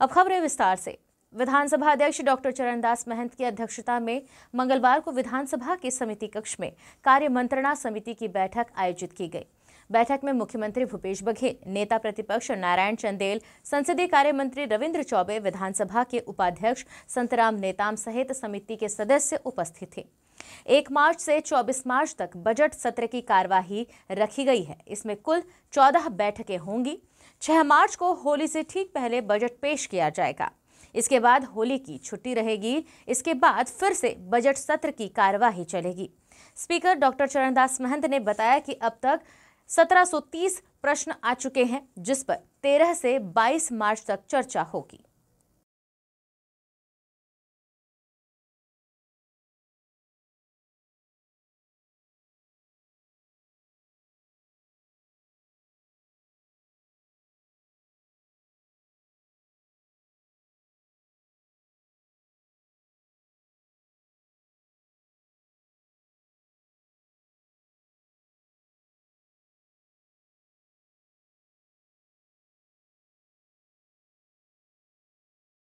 अब खबरें विस्तार से विधानसभा अध्यक्ष डॉक्टर चरणदास महंत की अध्यक्षता में मंगलवार को विधानसभा के समिति कक्ष में कार्य मंत्रणा समिति की बैठक आयोजित की गई बैठक में मुख्यमंत्री भूपेश बघेल नेता प्रतिपक्ष नारायण चंदेल संसदीय कार्य मंत्री रविंद्र चौबे विधानसभा के उपाध्यक्ष संतराम नेताम सहित समिति के सदस्य उपस्थित थे एक मार्च से 24 मार्च तक बजट सत्र की कार्यवाही रखी गई है इसमें कुल 14 बैठकें होंगी 6 मार्च को होली से ठीक पहले बजट पेश किया जाएगा इसके बाद होली की छुट्टी रहेगी इसके बाद फिर से बजट सत्र की कार्यवाही चलेगी स्पीकर डॉक्टर चरणदास महंत ने बताया कि अब तक 1730 प्रश्न आ चुके हैं जिस पर 13 से 22 मार्च तक चर्चा होगी